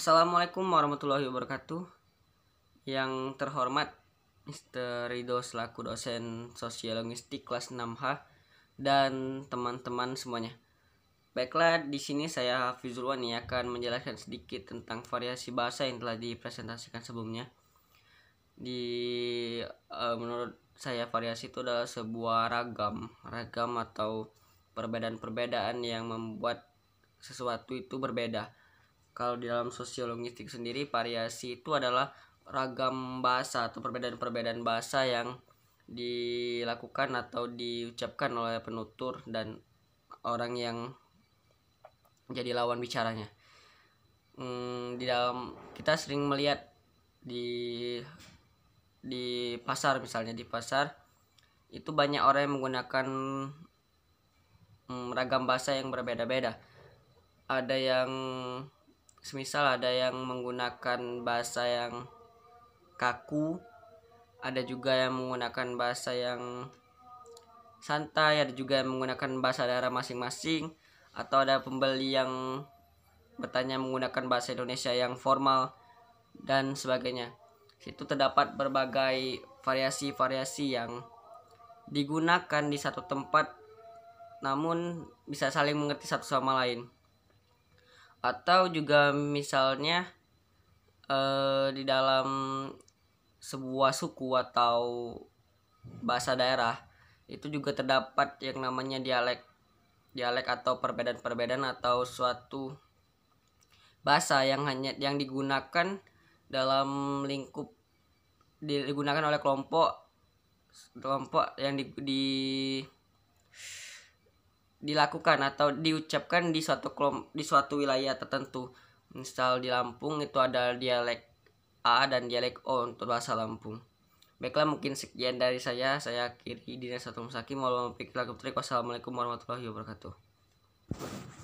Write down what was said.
Assalamualaikum warahmatullahi wabarakatuh Yang terhormat Mr. Ridho selaku dosen sosiologistik kelas 6H Dan teman-teman semuanya Baiklah, di sini saya Hafizul Wani akan menjelaskan sedikit tentang variasi bahasa yang telah dipresentasikan sebelumnya. Di uh, menurut saya variasi itu adalah sebuah ragam, ragam atau perbedaan-perbedaan yang membuat sesuatu itu berbeda. Kalau di dalam sosiologistik sendiri variasi itu adalah ragam bahasa atau perbedaan-perbedaan bahasa yang dilakukan atau diucapkan oleh penutur dan orang yang jadi lawan bicaranya. Hmm, di dalam kita sering melihat di di pasar misalnya di pasar itu banyak orang yang menggunakan hmm, ragam bahasa yang berbeda-beda. Ada yang semisal ada yang menggunakan bahasa yang kaku ada juga yang menggunakan bahasa yang santai ada juga yang menggunakan bahasa daerah masing-masing atau ada pembeli yang bertanya menggunakan bahasa Indonesia yang formal dan sebagainya situ terdapat berbagai variasi-variasi yang digunakan di satu tempat namun bisa saling mengerti satu sama lain atau juga misalnya uh, di dalam sebuah suku atau bahasa daerah itu juga terdapat yang namanya dialek dialek atau perbedaan-perbedaan atau suatu bahasa yang hanya yang digunakan dalam lingkup digunakan oleh kelompok kelompok yang di, di dilakukan atau diucapkan di suatu kelom, di suatu wilayah tertentu. Misal di Lampung itu ada dialek A dan dialek O untuk bahasa Lampung. Baiklah mungkin sekian dari saya. Saya akhiri di Satu Musaki. Mohon maaf. Wassalamualaikum warahmatullahi wabarakatuh.